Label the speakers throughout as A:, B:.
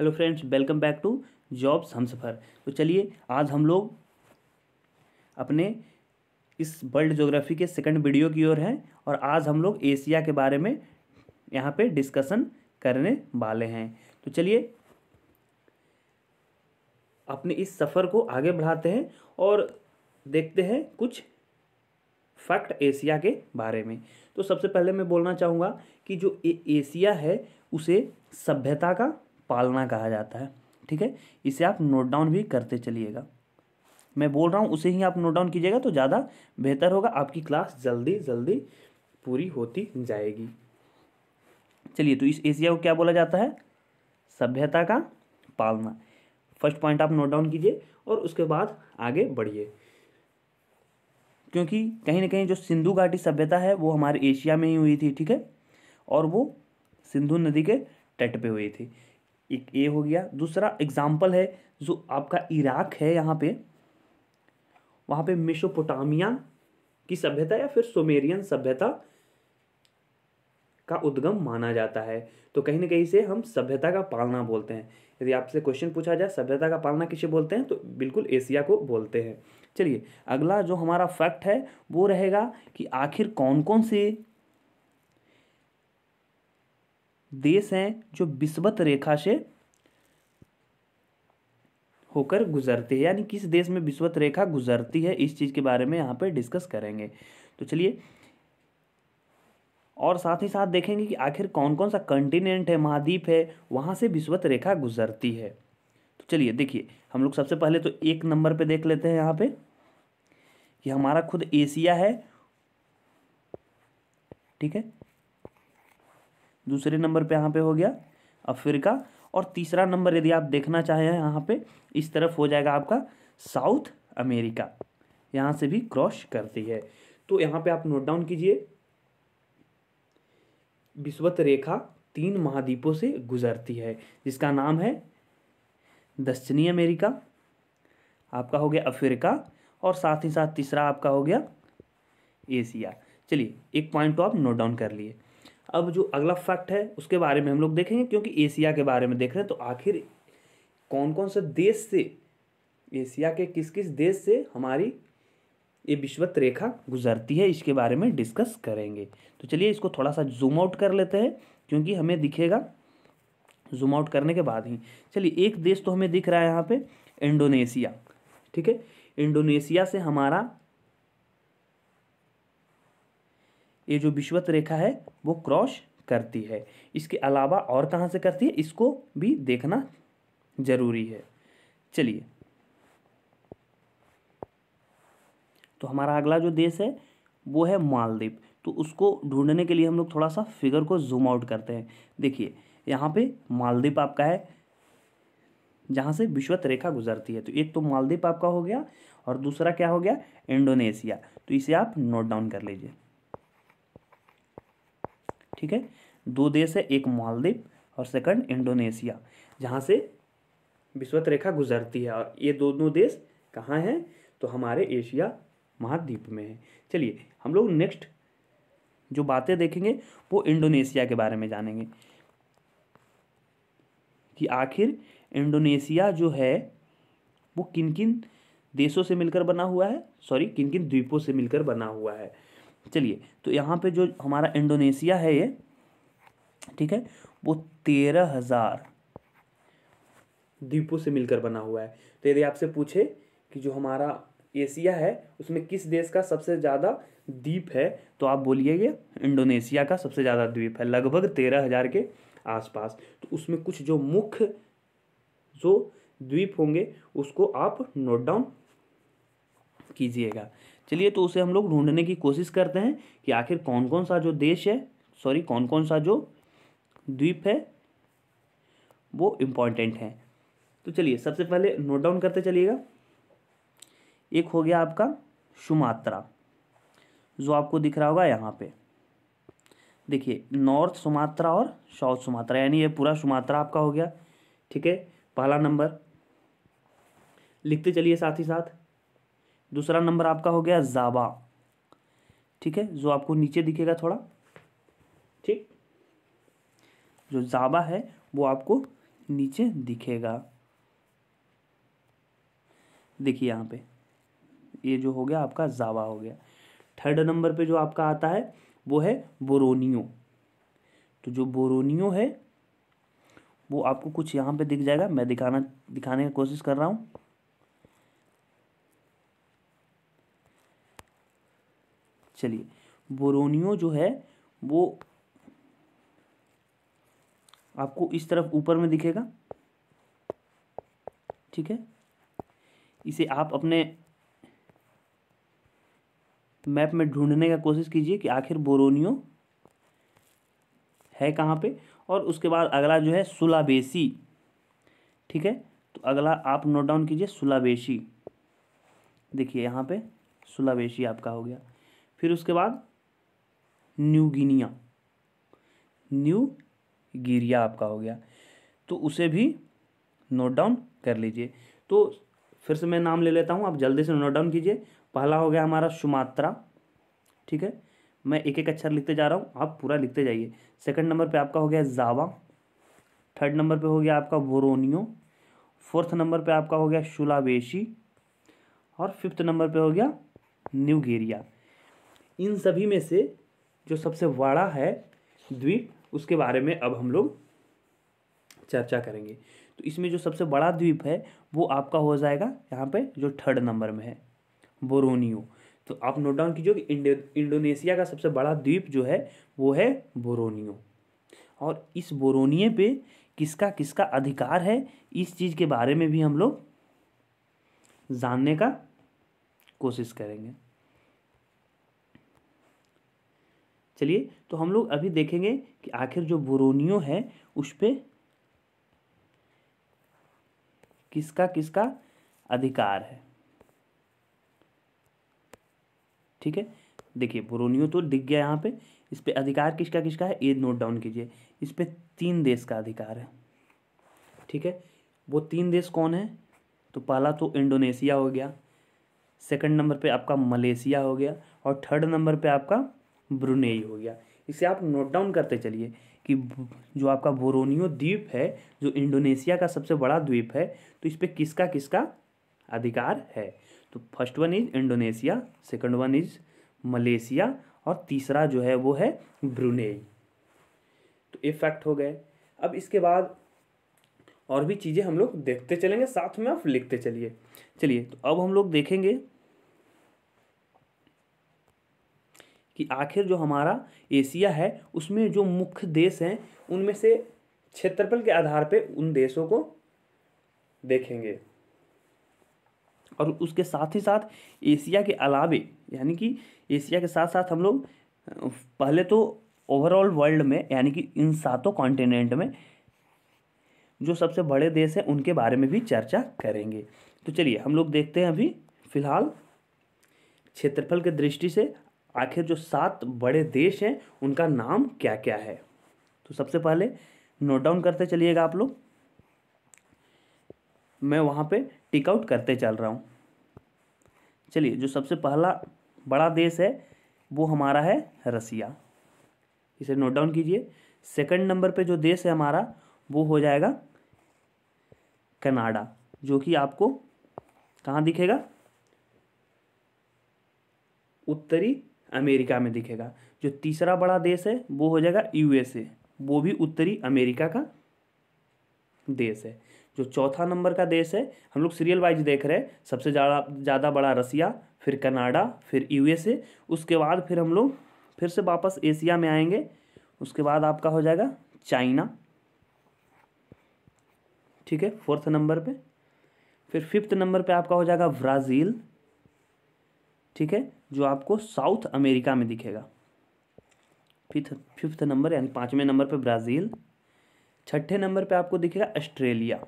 A: hello friends welcome back to jobs हम सफ़र तो चलिए आज हम लोग अपने इस वर्ल्ड जोग्राफी के सेकंड वीडियो की ओर हैं और आज हम लोग एशिया के बारे में यहाँ पे डिस्कशन करने वाले हैं तो चलिए अपने इस सफ़र को आगे बढ़ाते हैं और देखते हैं कुछ फैक्ट एशिया के बारे में तो सबसे पहले मैं बोलना चाहूँगा कि जो एशिया है उसे सभ्यता का पालना कहा जाता है ठीक है इसे आप नोट डाउन भी करते चलिएगा मैं बोल रहा हूँ उसे ही आप नोट डाउन कीजिएगा तो ज़्यादा बेहतर होगा आपकी क्लास जल्दी जल्दी पूरी होती जाएगी चलिए तो इस एशिया को क्या बोला जाता है सभ्यता का पालना फर्स्ट पॉइंट आप नोट डाउन कीजिए और उसके बाद आगे बढ़िए क्योंकि कहीं ना कहीं जो सिंधु घाटी सभ्यता है वो हमारे एशिया में ही हुई थी ठीक है और वो सिंधु नदी के तट पे हुई थी एक ए हो गया दूसरा एग्जाम्पल है जो आपका इराक है यहाँ पे वहाँ पे मिशोपोटामिया की सभ्यता या फिर सोमेरियन सभ्यता का उद्गम माना जाता है तो कहीं ना कहीं से हम सभ्यता का पालना बोलते हैं यदि आपसे क्वेश्चन पूछा जाए सभ्यता का पालना किसे बोलते हैं तो बिल्कुल एशिया को बोलते हैं चलिए अगला जो हमारा फैक्ट है वो रहेगा कि आखिर कौन कौन से देश हैं जो विषवत रेखा से होकर गुजरते हैं यानी किस देश में बिस्वत रेखा गुजरती है इस चीज़ के बारे में यहाँ पर डिस्कस करेंगे तो चलिए और साथ ही साथ देखेंगे कि आखिर कौन कौन सा कंटिनेंट है महाद्वीप है वहाँ से बिस्वत रेखा गुजरती है तो चलिए देखिए हम लोग सबसे पहले तो एक नंबर पे देख लेते हैं यहाँ पे कि हमारा खुद एशिया है ठीक है दूसरे नंबर पे यहाँ पे हो गया अफ्रीका और तीसरा नंबर यदि आप देखना चाहें यहाँ पे इस तरफ हो जाएगा आपका साउथ अमेरिका यहाँ से भी क्रॉस करती है तो यहाँ पे आप नोट डाउन कीजिए विश्वत रेखा तीन महाद्वीपों से गुजरती है जिसका नाम है दक्षिणी अमेरिका आपका हो गया अफ्रीका और साथ ही साथ तीसरा आपका हो गया एशिया चलिए एक पॉइंट तो आप नोट डाउन कर लिए अब जो अगला फैक्ट है उसके बारे में हम लोग देखेंगे क्योंकि एशिया के बारे में देख रहे हैं तो आखिर कौन कौन से देश से एशिया के किस किस देश से हमारी ये विश्वत रेखा गुजरती है इसके बारे में डिस्कस करेंगे तो चलिए इसको थोड़ा सा जूम आउट कर लेते हैं क्योंकि हमें दिखेगा जूम आउट करने के बाद ही चलिए एक देश तो हमें दिख रहा है यहाँ पे इंडोनेशिया ठीक है इंडोनेशिया से हमारा ये जो विश्वत रेखा है वो क्रॉस करती है इसके अलावा और कहाँ से करती है इसको भी देखना जरूरी है चलिए तो हमारा अगला जो देश है वो है मालदीप तो उसको ढूंढने के लिए हम लोग थोड़ा सा फिगर को जूम आउट करते हैं देखिए यहाँ पे मालदीप आपका है जहाँ से विश्वत रेखा गुजरती है तो एक तो मालदीप आपका हो गया और दूसरा क्या हो गया इंडोनेशिया तो इसे आप नोट डाउन कर लीजिए ठीक है दो देश है एक मालदीप और सेकंड इंडोनेशिया जहाँ से विश्वत रेखा गुजरती है और ये दोनों देश कहाँ हैं तो हमारे एशिया महाद्वीप में है चलिए हम लोग नेक्स्ट जो बातें देखेंगे वो इंडोनेशिया के बारे में जानेंगे कि आखिर इंडोनेशिया जो है वो किन किन देशों से मिलकर बना हुआ है सॉरी किन किन द्वीपों से मिलकर बना हुआ है चलिए तो यहाँ पे जो हमारा इंडोनेशिया है ये ठीक है वो तेरह हज़ार द्वीपों से मिलकर बना हुआ है तो यदि आपसे पूछे कि जो हमारा एशिया है उसमें किस देश का सबसे ज़्यादा द्वीप है तो आप ये इंडोनेशिया का सबसे ज़्यादा द्वीप है लगभग तेरह हज़ार के आसपास तो उसमें कुछ जो मुख्य जो द्वीप होंगे उसको आप नोट डाउन कीजिएगा चलिए तो उसे हम लोग ढूंढने की कोशिश करते हैं कि आखिर कौन कौन सा जो देश है सॉरी कौन कौन सा जो द्वीप है वो इम्पॉर्टेंट है तो चलिए सबसे पहले नोट डाउन करते चलिएगा एक हो गया आपका सुमात्रा जो आपको दिख रहा होगा यहाँ पे देखिए नॉर्थ सुमात्रा और साउथ सुमात्रा यानी ये पूरा सुमात्रा आपका हो गया ठीक है पहला नंबर लिखते चलिए साथ ही साथ दूसरा नंबर आपका हो गया जाबा ठीक है जो आपको नीचे दिखेगा थोड़ा ठीक जो जाबा है वो आपको नीचे दिखेगा देखिए यहाँ पे ये जो हो गया आपका जावा हो गया थर्ड नंबर पे जो आपका आता है वो है बोरोनियो तो जो बोरोनियो है वो आपको कुछ यहाँ पे दिख जाएगा मैं दिखाना दिखाने की कोशिश कर रहा हूँ चलिए बोरोनियो जो है वो आपको इस तरफ ऊपर में दिखेगा ठीक है इसे आप अपने मैप में ढूंढने का कोशिश कीजिए कि आखिर बोरोनियो है कहाँ पे और उसके बाद अगला जो है सुलाबेसी ठीक है तो अगला आप नोट डाउन कीजिए सुलाबेसी देखिए यहाँ पे सुलावेशी आपका हो गया फिर उसके बाद न्यू गिनिया न्यू गिरिया आपका हो गया तो उसे भी नोट डाउन कर लीजिए तो फिर से मैं नाम ले लेता हूँ आप जल्दी से नोट डाउन कीजिए पहला हो गया हमारा सुमात्रा ठीक है मैं एक एक अक्षर लिखते जा रहा हूँ आप पूरा लिखते जाइए सेकंड नंबर पे आपका हो गया जावा थर्ड नंबर पे हो गया आपका वोरोनियो फोर्थ नंबर पे आपका हो गया शुलावेशी और फिफ्थ नंबर पे हो गया न्यूगेरिया इन सभी में से जो सबसे बड़ा है द्वीप उसके बारे में अब हम लोग चर्चा करेंगे तो इसमें जो सबसे बड़ा द्वीप है वो आपका हो जाएगा यहाँ पे जो थर्ड नंबर में है बोरोनियो तो आप नोट डाउन कीजिए कि इंडो इंडोनेशिया का सबसे बड़ा द्वीप जो है वो है बोरोनियो और इस बोरोनिय पे किसका किसका अधिकार है इस चीज़ के बारे में भी हम लोग जानने का कोशिश करेंगे चलिए तो हम लोग अभी देखेंगे कि आखिर जो बुरोनियो है उस पर किसका किसका अधिकार है ठीक है देखिए बुरोनियो तो दिख गया यहाँ पे इस पर अधिकार किसका किसका है ये नोट डाउन कीजिए इस पर तीन देश का अधिकार है ठीक है वो तीन देश कौन है तो पहला तो इंडोनेशिया हो गया सेकंड नंबर पे आपका मलेशिया हो गया और थर्ड नंबर पे आपका ब्रुनेई हो गया इसे आप नोट डाउन करते चलिए कि जो आपका बोरोनियो द्वीप है जो इंडोनेशिया का सबसे बड़ा द्वीप है तो इस पर किसका किसका अधिकार है तो first one is Indonesia second one is Malaysia और तीसरा जो है वो है ब्रुनेई तो ये फैक्ट हो गए अब इसके बाद और भी चीज़ें हम लोग देखते चलेंगे साथ में आप लिखते चलिए चलिए तो अब हम लोग देखेंगे कि आखिर जो हमारा एशिया है उसमें जो मुख्य देश हैं उनमें से क्षेत्रफल के आधार पे उन देशों को देखेंगे और उसके साथ ही साथ एशिया के अलावे यानी कि एशिया के साथ साथ हम लोग पहले तो ओवरऑल वर्ल्ड में यानी कि इन सातों कॉन्टिनेंट में जो सबसे बड़े देश हैं उनके बारे में भी चर्चा करेंगे तो चलिए हम लोग देखते हैं अभी फ़िलहाल क्षेत्रफल के दृष्टि से आखिर जो सात बड़े देश हैं उनका नाम क्या क्या है तो सबसे पहले नोट डाउन करते चलिएगा आप लोग मैं वहाँ पे टिक आउट करते चल रहा हूँ चलिए जो सबसे पहला बड़ा देश है वो हमारा है रसिया इसे नोट डाउन कीजिए सेकंड नंबर पे जो देश है हमारा वो हो जाएगा कनाडा जो कि आपको कहाँ दिखेगा उत्तरी अमेरिका में दिखेगा जो तीसरा बड़ा देश है वो हो जाएगा यूएसए वो भी उत्तरी अमेरिका का देश है जो चौथा नंबर का देश है हम लोग सीरियल वाइज देख रहे हैं सबसे ज़्यादा ज़्यादा बड़ा रसिया फिर कनाडा फिर यूएसए उसके बाद फिर हम लोग फिर से वापस एशिया में आएंगे उसके बाद आपका हो जाएगा चाइना ठीक है फोर्थ नंबर पे फिर फिफ्थ नंबर पे आपका हो जाएगा ब्राज़ील ठीक है जो आपको साउथ अमेरिका में दिखेगा फिफ्थ फिफ्थ नंबर यानी पाँचवें नंबर पे ब्राज़ील छठे नंबर पे आपको दिखेगा ऑस्ट्रेलिया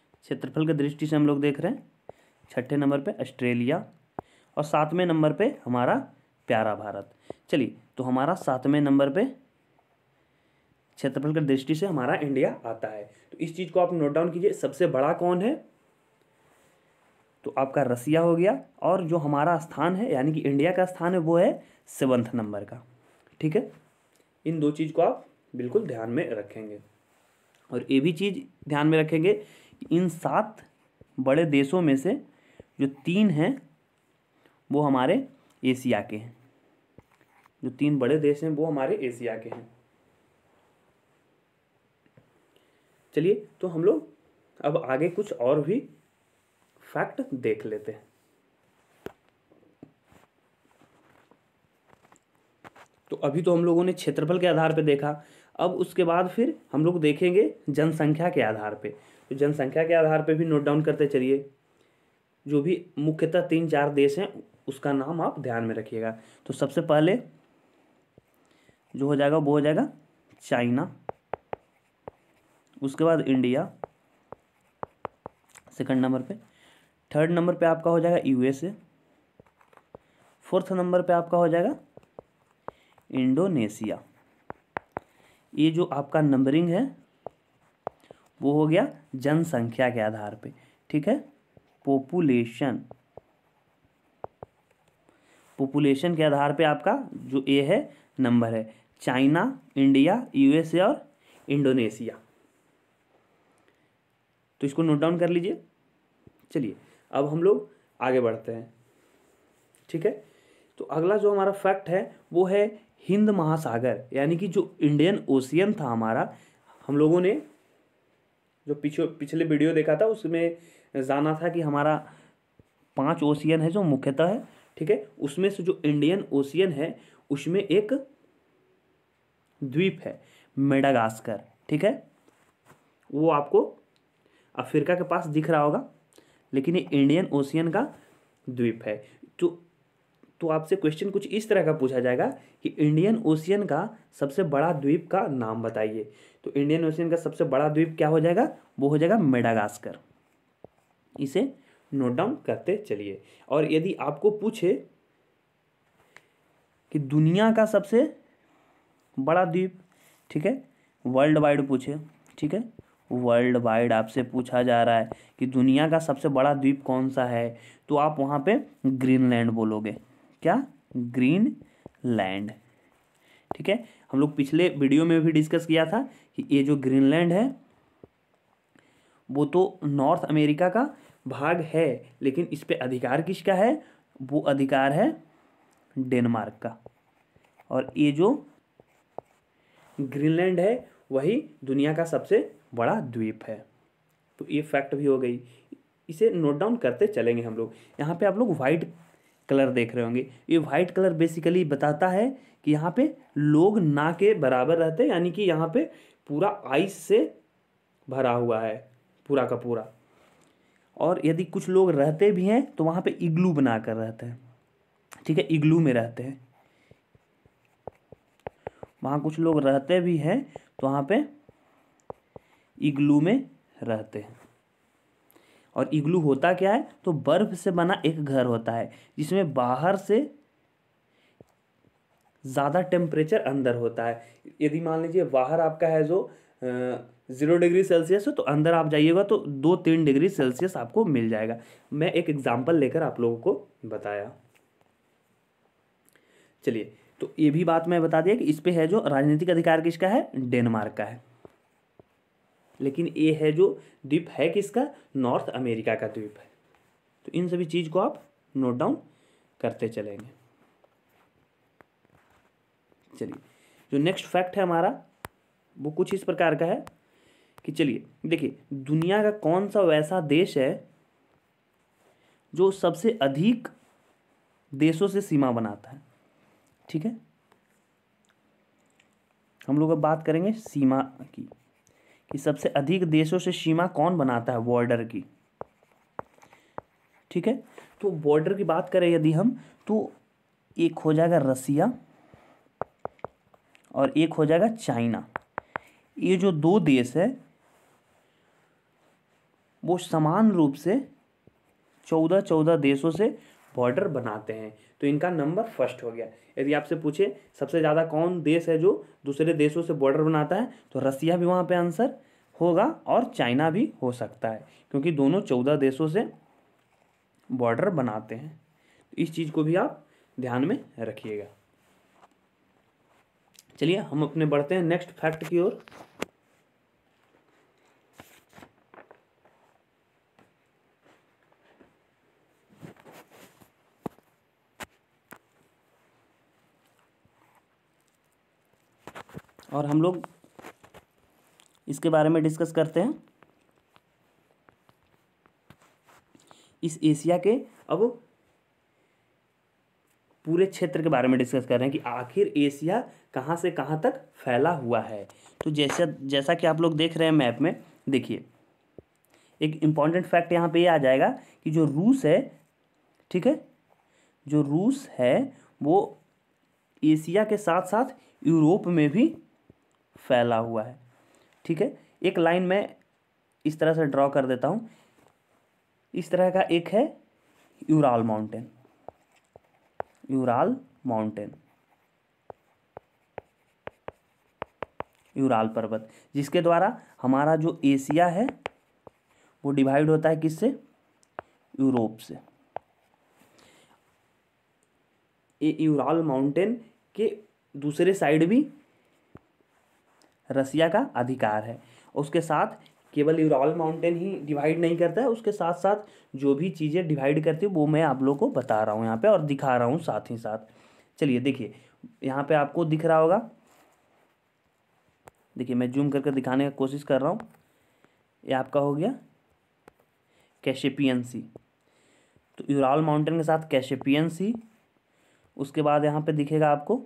A: क्षेत्रफल की दृष्टि से हम लोग देख रहे हैं छठे नंबर पे ऑस्ट्रेलिया और सातवें नंबर पे हमारा प्यारा भारत चलिए तो हमारा सातवें नंबर पे क्षेत्रफल की दृष्टि से हमारा इंडिया आता है तो इस चीज़ को आप नोट डाउन कीजिए सबसे बड़ा कौन है तो आपका रसिया हो गया और जो हमारा स्थान है यानी कि इंडिया का स्थान है वो है सेवन्थ नंबर का ठीक है इन दो चीज़ को आप बिल्कुल ध्यान में रखेंगे और ये भी चीज़ ध्यान में रखेंगे कि इन सात बड़े देशों में से जो तीन हैं वो हमारे एशिया के हैं जो तीन बड़े देश हैं वो हमारे एशिया के हैं चलिए तो हम लोग अब आगे कुछ और भी फैक्ट देख लेते हैं तो अभी तो हम लोगों ने क्षेत्रफल के आधार पर देखा अब उसके बाद फिर हम लोग देखेंगे जनसंख्या के आधार पर तो जनसंख्या के आधार पर भी नोट डाउन करते चलिए जो भी मुख्यतः तीन चार देश हैं उसका नाम आप ध्यान में रखिएगा तो सबसे पहले जो हो जाएगा वो हो जाएगा चाइना उसके बाद इंडिया सेकंड नंबर पे थर्ड नंबर पे आपका हो जाएगा यूएसए फोर्थ नंबर पे आपका हो जाएगा इंडोनेशिया ये जो आपका नंबरिंग है वो हो गया जनसंख्या के आधार पे ठीक है पॉपुलेशन पॉपुलेशन के आधार पे आपका जो ए है नंबर है चाइना इंडिया यूएसए और इंडोनेशिया तो इसको नोट डाउन कर लीजिए चलिए अब हम लोग आगे बढ़ते हैं ठीक है तो अगला जो हमारा फैक्ट है वो है हिंद महासागर यानी कि जो इंडियन ओशियन था हमारा हम लोगों ने जो पिछले पिछले वीडियो देखा था उसमें जाना था कि हमारा पांच ओशियन है जो मुख्यतः है ठीक है उसमें से जो इंडियन ओशियन है उसमें एक द्वीप है मेडागास्कर ठीक है वो आपको अफ्रीका के पास दिख रहा होगा लेकिन ये इंडियन ओशियन का द्वीप है तो तो आपसे क्वेश्चन कुछ इस तरह का पूछा जाएगा कि इंडियन ओशियन का सबसे बड़ा द्वीप का नाम बताइए तो इंडियन ओशियन का सबसे बड़ा द्वीप क्या हो जाएगा वो हो जाएगा मेडागास्कर इसे नोट डाउन करते चलिए और यदि आपको पूछे कि दुनिया का सबसे बड़ा द्वीप ठीक है वर्ल्ड वाइड पूछे ठीक है वर्ल्ड वाइड आपसे पूछा जा रहा है कि दुनिया का सबसे बड़ा द्वीप कौन सा है तो आप वहाँ पे ग्रीनलैंड बोलोगे क्या ग्रीन लैंड ठीक है हम लोग पिछले वीडियो में भी डिस्कस किया था कि ये जो ग्रीनलैंड है वो तो नॉर्थ अमेरिका का भाग है लेकिन इस पर अधिकार किसका है वो अधिकार है डेनमार्क का और ये जो ग्रीनलैंड है वही दुनिया का सबसे बड़ा द्वीप है तो ये फैक्ट भी हो गई इसे नोट डाउन करते चलेंगे हम लोग यहाँ पे आप लोग वाइट कलर देख रहे होंगे ये वाइट कलर बेसिकली बताता है कि यहाँ पे लोग ना के बराबर रहते हैं यानी कि यहाँ पे पूरा आइस से भरा हुआ है पूरा का पूरा और यदि कुछ लोग रहते भी हैं तो वहाँ पे इग्लू बना कर रहते हैं ठीक है इग्लू में रहते हैं वहाँ कुछ लोग रहते भी हैं तो वहाँ पर इग्लू में रहते हैं और इग्लू होता क्या है तो बर्फ से बना एक घर होता है जिसमें बाहर से ज़्यादा टेम्परेचर अंदर होता है यदि मान लीजिए बाहर आपका है जो ज़ीरो डिग्री सेल्सियस है तो अंदर आप जाइएगा तो दो तीन डिग्री सेल्सियस आपको मिल जाएगा मैं एक एग्जाम्पल लेकर आप लोगों को बताया चलिए तो ये भी बात मैं बता दिया कि इस पर है जो राजनीतिक अधिकार किसका है डेनमार्क का है लेकिन ये है जो द्वीप है किसका नॉर्थ अमेरिका का द्वीप है तो इन सभी चीज़ को आप नोट डाउन करते चलेंगे चलिए जो नेक्स्ट फैक्ट है हमारा वो कुछ इस प्रकार का है कि चलिए देखिए दुनिया का कौन सा वैसा देश है जो सबसे अधिक देशों से सीमा बनाता है ठीक है हम लोग अब बात करेंगे सीमा की कि सबसे अधिक देशों से सीमा कौन बनाता है बॉर्डर की ठीक है तो बॉर्डर की बात करें यदि हम तो एक हो जाएगा रसिया और एक हो जाएगा चाइना ये जो दो देश है वो समान रूप से चौदह चौदह देशों से बॉर्डर बनाते हैं तो इनका नंबर फर्स्ट हो गया यदि आपसे पूछे सबसे ज़्यादा कौन देश है जो दूसरे देशों से बॉर्डर बनाता है तो रसिया भी वहाँ पर आंसर होगा और चाइना भी हो सकता है क्योंकि दोनों चौदह देशों से बॉर्डर बनाते हैं तो इस चीज़ को भी आप ध्यान में रखिएगा चलिए हम अपने बढ़ते हैं नेक्स्ट फैक्ट की ओर और हम लोग इसके बारे में डिस्कस करते हैं इस एशिया के अब पूरे क्षेत्र के बारे में डिस्कस कर रहे हैं कि आखिर एशिया कहाँ से कहाँ तक फैला हुआ है तो जैसा जैसा कि आप लोग देख रहे हैं मैप में देखिए एक इम्पॉर्टेंट फैक्ट यहाँ पे ये यह आ जाएगा कि जो रूस है ठीक है जो रूस है वो एशिया के साथ साथ यूरोप में भी फैला हुआ है ठीक है एक लाइन में इस तरह से ड्रॉ कर देता हूँ इस तरह का एक है Ural mountain Ural mountain Ural पर्वत जिसके द्वारा हमारा जो एशिया है वो डिवाइड होता है किससे यूरोप से ये यूराल माउंटेन के दूसरे साइड भी रसिया का अधिकार है उसके साथ केवल यूराल माउंटेन ही डिवाइड नहीं करता है उसके साथ साथ जो भी चीज़ें डिवाइड करती है वो मैं आप लोग को बता रहा हूँ यहाँ पे और दिखा रहा हूँ साथ ही साथ चलिए देखिए यहाँ पे आपको दिख रहा होगा देखिए मैं जूम करके दिखाने का कोशिश कर रहा हूँ ये आपका हो गया कैशेपियन सी तो यूराल माउंटेन के साथ कैशेपियन सी उसके बाद यहाँ पर दिखेगा आपको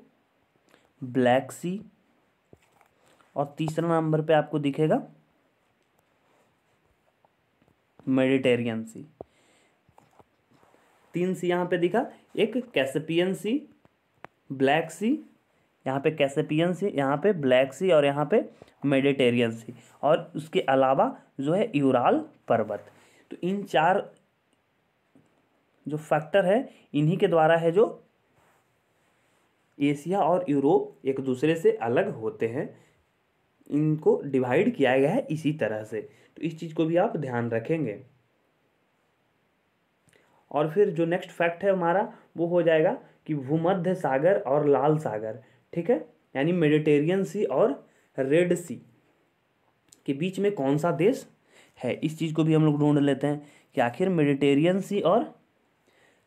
A: ब्लैक सी और तीसरा नंबर पे आपको दिखेगा मेडिटेरियन सी तीन सी यहाँ पे दिखा एक कैसेपियन सी ब्लैक सी यहाँ पे कैसेपियन सी यहाँ पे ब्लैक सी और यहाँ पे मेडिटेरियन सी और उसके अलावा जो है यूराल पर्वत तो इन चार जो फैक्टर है इन्हीं के द्वारा है जो एशिया और यूरोप एक दूसरे से अलग होते हैं इनको डिवाइड किया गया है इसी तरह से तो इस चीज़ को भी आप ध्यान रखेंगे और फिर जो नेक्स्ट फैक्ट है हमारा वो हो जाएगा कि भूमध्य सागर और लाल सागर ठीक है यानी मेडिटेरियन सी और रेड सी के बीच में कौन सा देश है इस चीज़ को भी हम लोग ढूंढ लेते हैं कि आखिर मेडिटेरियन सी और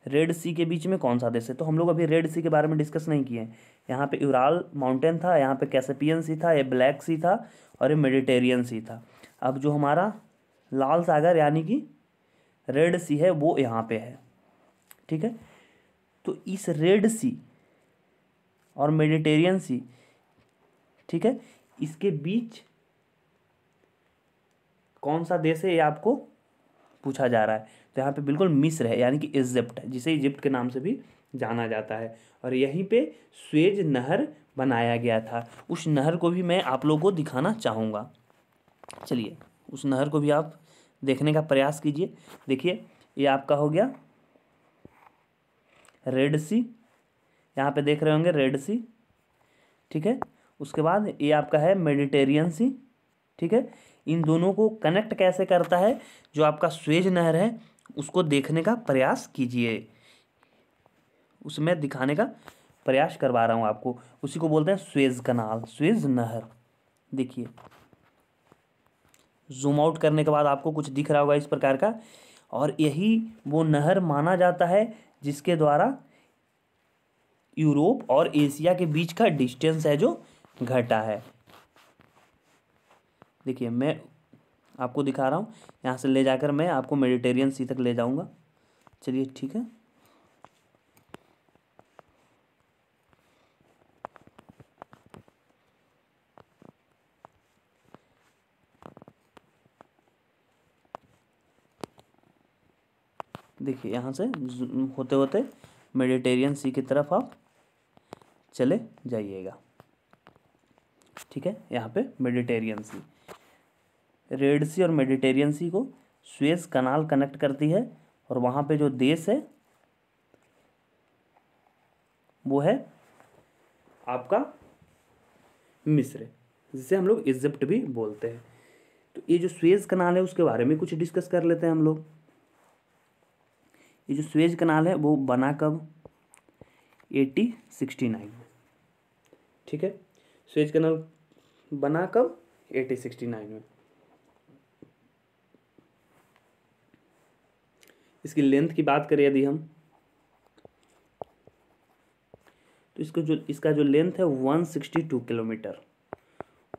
A: रेड सी के बीच में कौन सा देश है तो हम लोग अभी रेड सी के बारे में डिस्कस नहीं किए हैं यहाँ पे यूराल माउंटेन था यहाँ पे कैसेपियन सी था ये ब्लैक सी था और ये मेडिटेरियन सी था अब जो हमारा लाल सागर यानी कि रेड सी है वो यहाँ पे है ठीक है तो इस रेड सी और मेडिटेरियन सी ठीक है इसके बीच कौन सा देश है ये आपको पूछा जा रहा है जहाँ तो पे बिल्कुल मिस्र है यानी कि इजिप्ट जिसे इजिप्ट के नाम से भी जाना जाता है और यहीं पे स्वेज नहर बनाया गया था उस नहर को भी मैं आप लोगों को दिखाना चाहूँगा चलिए उस नहर को भी आप देखने का प्रयास कीजिए देखिए ये आपका हो गया रेड सी यहाँ पे देख रहे होंगे रेड सी ठीक है उसके बाद ये आपका है मेडिटेरियन सी ठीक है इन दोनों को कनेक्ट कैसे करता है जो आपका स्वेज नहर है उसको देखने का प्रयास कीजिए उसमें दिखाने का प्रयास करवा रहा हूँ आपको उसी को बोलते हैं स्वेज कनाल स्वेज नहर देखिए जूम आउट करने के बाद आपको कुछ दिख रहा होगा इस प्रकार का और यही वो नहर माना जाता है जिसके द्वारा यूरोप और एशिया के बीच का डिस्टेंस है जो घटा है देखिए मैं आपको दिखा रहा हूँ यहाँ से ले जाकर मैं आपको मेडिटेरियन सी तक ले जाऊँगा चलिए ठीक है देखिए यहाँ से होते होते मेडिटेरियन सी की तरफ आप चले जाइएगा ठीक है यहाँ पे मेडिटेरियन सी रेड सी और मेडिटेरियन सी को स्वेज कनाल कनेक्ट करती है और वहाँ पे जो देश है वो है आपका मिस्र जिसे हम लोग इजिप्ट भी बोलते हैं तो ये जो स्वेज कनाल है उसके बारे में कुछ डिस्कस कर लेते हैं हम लोग ये जो स्वेज कनाल है वो बना कब एटी सिक्सटी नाइन में ठीक है स्वेज कनाल बना कब एटी सिक्सटी नाइन में इसकी लेंथ की बात करें यदि हम तो इसका जो इसका जो लेंथ है one sixty two kilometre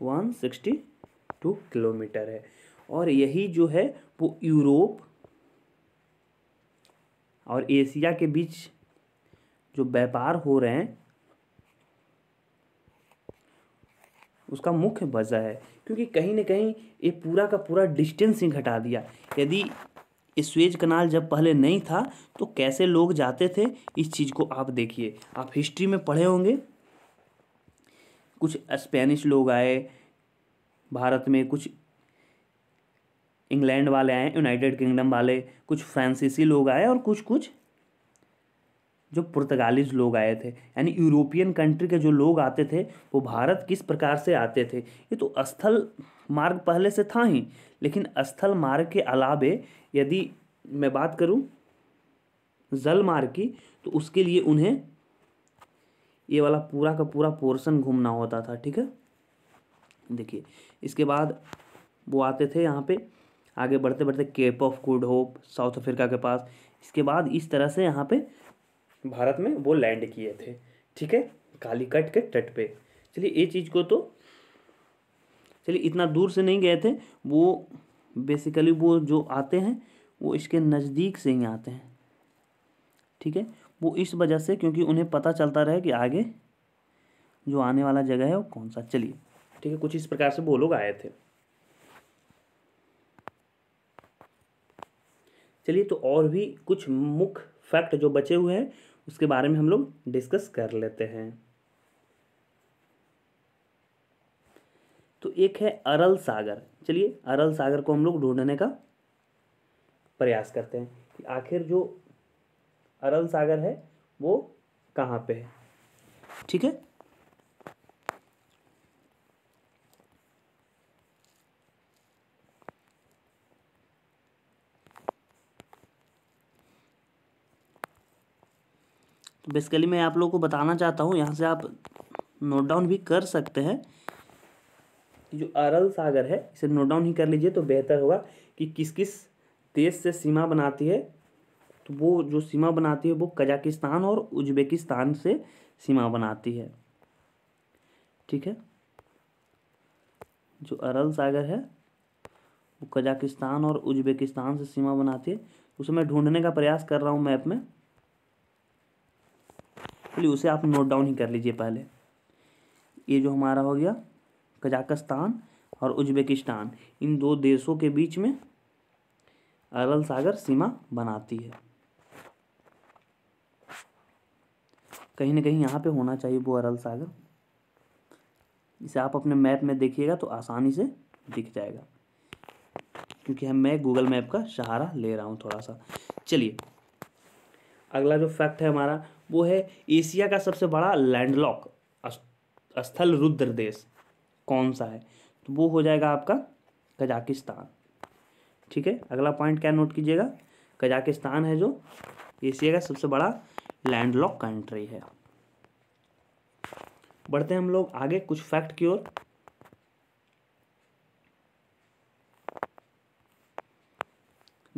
A: one sixty two kilometre है और यही जो है वो यूरोप और एशिया के बीच जो व्यापार हो रहे हैं उसका मुख्य वजह है क्योंकि कहीं ना कहीं ये पूरा का पूरा डिस्टेंस ही घटा दिया यदि स्वेज कनाल जब पहले नहीं था तो कैसे लोग जाते थे इस चीज़ को आप देखिए आप हिस्ट्री में पढ़े होंगे कुछ स्पेनिश लोग आए भारत में कुछ इंग्लैंड वाले आए यूनाइटेड किंगडम वाले कुछ फ्रांसीसी लोग आए और कुछ कुछ जो पुर्तगालीज लोग आए थे यानी यूरोपियन कंट्री के जो लोग आते थे वो भारत किस प्रकार से आते थे ये तो स्थल मार्ग पहले से था ही लेकिन स्थल मार्ग के अलावे यदि मैं बात करूँ जल मार्ग की तो उसके लिए उन्हें ये वाला पूरा का पूरा पोर्शन घूमना होता था ठीक है देखिए इसके बाद वो आते थे यहाँ पे आगे बढ़ते बढ़ते Cape of Good Hope South Africa के पास इसके बाद इस तरह से यहाँ पे भारत में वो लैंड किए थे ठीक है कालीकट के तट पे चलिए ये चीज़ को तो चलिए इतना दूर से नहीं गए थे वो बेसिकली वो जो आते हैं वो इसके नज़दीक से ही आते हैं ठीक है वो इस वजह से क्योंकि उन्हें पता चलता रहे कि आगे जो आने वाला जगह है वो कौन सा चलिए ठीक है कुछ इस प्रकार से वो लोग आए थे चलिए तो और भी कुछ मुख्य फैक्ट जो बचे हुए हैं उसके बारे में हम लोग डिस्कस कर लेते हैं तो एक है अरल सागर चलिए अरल सागर को हम लोग ढूंढने का प्रयास करते हैं कि आखिर जो अरल सागर है वो कहाँ पे है ठीक है बेसिकली मैं आप लोगों को बताना चाहता हूँ यहाँ से आप नोट डाउन भी कर सकते हैं जो अरल सागर है इसे नोट डाउन ही कर लीजिए तो बेहतर होगा कि किस किस देश से सीमा बनाती है तो वो जो सीमा बनाती है वो कजाकिस्तान और उज्बेकिस्तान से सीमा बनाती है ठीक है जो अरल सागर है वो कजाकिस्तान और उज्बेकिस्तान से सीमा बनाती है उसे मैं ढूंढने का प्रयास कर रहा हूँ मैप में चलिए उसे आप नोट डाउन ही कर लीजिए पहले ये जो हमारा हो गया कजाकस्तान और उज्बेकिस्तान इन दो देशों के बीच में अरल सागर सीमा बनाती है कहीं ना कहीं यहाँ पे होना चाहिए वो अरल सागर इसे आप अपने मैप में देखिएगा तो आसानी से दिख जाएगा क्योंकि हम मैं गूगल मैप का सहारा ले रहा हूँ थोड़ा सा चलिए अगला जो फैक्ट है हमारा वो है एशिया का सबसे बड़ा लैंडलॉक स्थल रुद्र देश कौन सा है तो वो हो जाएगा आपका कजाकिस्तान ठीक है अगला पॉइंट क्या नोट कीजिएगा कजाकिस्तान है जो एशिया का सबसे बड़ा लैंडलॉक कंट्री है बढ़ते हैं हम लोग आगे कुछ फैक्ट की ओर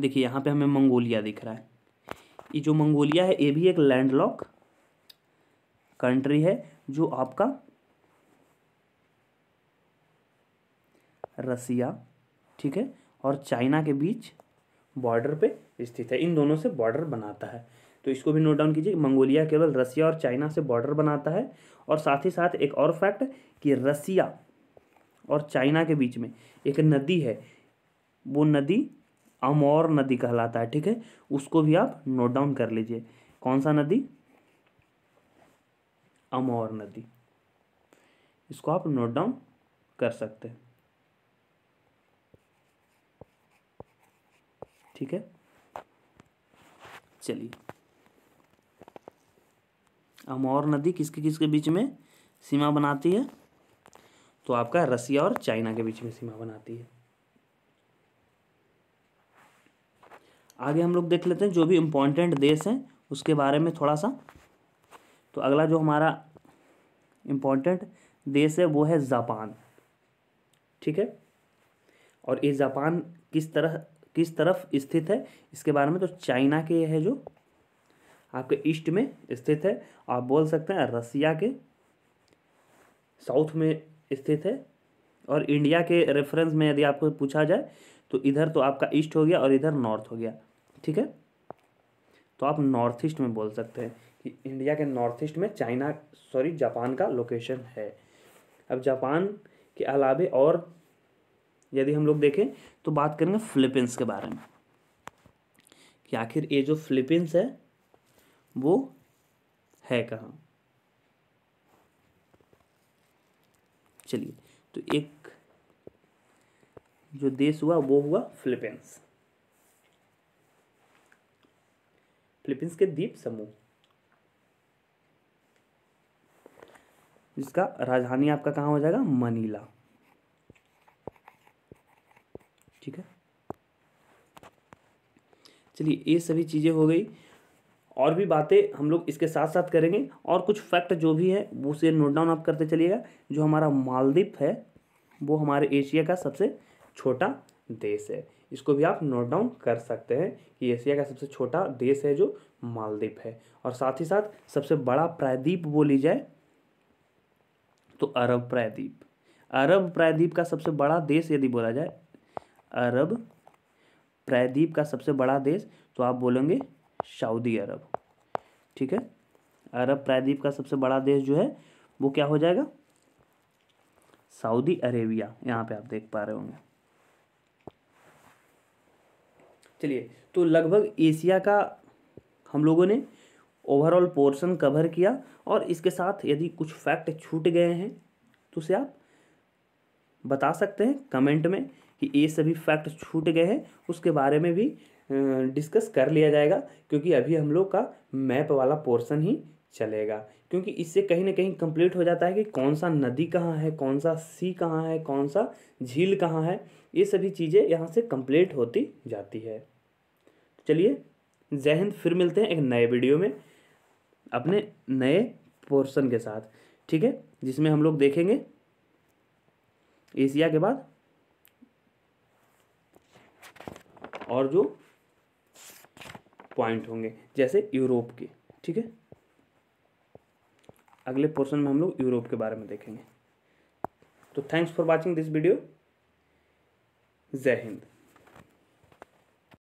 A: देखिए यहाँ पे हमें मंगोलिया दिख रहा है ये जो मंगोलिया है ये भी एक लैंडलॉक कंट्री है जो आपका रसिया ठीक है और चाइना के बीच बॉर्डर पे स्थित है इन दोनों से बॉर्डर बनाता है तो इसको भी नोट डाउन कीजिए मंगोलिया केवल रसिया और चाइना से बॉर्डर बनाता है और साथ ही साथ एक और फैक्ट कि रसिया और चाइना के बीच में एक नदी है वो नदी अमौर नदी कहलाता है ठीक है उसको भी आप नोट डाउन कर लीजिए कौन सा नदी अमौर नदी इसको आप नोट डाउन कर सकते हैं ठीक है चलिए अमौर नदी किसके किसके बीच में सीमा बनाती है तो आपका रसिया और चाइना के बीच में सीमा बनाती है आगे हम लोग देख लेते हैं जो भी इम्पोर्टेंट देश हैं उसके बारे में थोड़ा सा तो अगला जो हमारा इम्पोर्टेंट देश है वो है जापान ठीक है और ये जापान किस तरह किस तरफ स्थित है इसके बारे में तो चाइना के है जो आपके ईस्ट में स्थित है आप बोल सकते हैं रसिया के साउथ में स्थित है और इंडिया के रेफरेंस में यदि आपको पूछा जाए तो इधर तो आपका ईस्ट हो गया और इधर नॉर्थ हो गया ठीक है तो आप नॉर्थ ईस्ट में बोल सकते हैं कि इंडिया के नॉर्थ ईस्ट में चाइना सॉरी जापान का लोकेशन है अब जापान के अलावे और यदि हम लोग देखें तो बात करेंगे फिलिपींस के बारे में कि आखिर ये जो फिलिपींस है वो है कहाँ चलिए तो एक जो देश हुआ वो हुआ फिलिपींस फिलिपींस के द्वीप समूह जिसका राजधानी आपका कहाँ हो जाएगा मनीला ठीक है चलिए ये सभी चीज़ें हो गई और भी बातें हम लोग इसके साथ साथ करेंगे और कुछ फैक्ट जो भी है वो उसे नोट डाउन आप करते चलिएगा जो हमारा मालदीप है वो हमारे एशिया का सबसे छोटा देश है इसको भी आप नोट डाउन कर सकते हैं कि एशिया का सबसे छोटा देश है जो मालदीप है और साथ ही साथ सबसे बड़ा प्रायद्वीप बोली जाए तो अरब प्रायद्वीप अरब प्रायद्वीप का सबसे बड़ा देश यदि बोला जाए अरब प्रायद्वीप का सबसे बड़ा देश तो आप बोलेंगे सऊदी अरब ठीक है अरब प्रायद्वीप का सबसे बड़ा देश जो है वो क्या हो जाएगा सऊदी अरेबिया यहाँ पे आप देख पा रहे होंगे चलिए तो लगभग एशिया का हम लोगों ने ओवरऑल पोर्शन कवर किया और इसके साथ यदि कुछ फैक्ट छूट गए हैं तो उसे आप बता सकते हैं कमेंट में कि ये सभी फैक्ट छूट गए हैं उसके बारे में भी डिस्कस कर लिया जाएगा क्योंकि अभी हम लोग का मैप वाला पोर्शन ही चलेगा क्योंकि इससे कहीं ना कहीं कंप्लीट हो जाता है कि कौन सा नदी कहाँ है कौन सा सी कहाँ है कौन सा झील कहाँ है ये सभी चीज़ें यहाँ से कंप्लीट होती जाती है चलिए जय हिंद फिर मिलते हैं एक नए वीडियो में अपने नए पोर्शन के साथ ठीक है जिसमें हम लोग देखेंगे एशिया के बाद और जो पॉइंट होंगे जैसे यूरोप के ठीक है अगले पोर्शन में हम लोग यूरोप के बारे में देखेंगे तो thanks for watching this video जय हिंद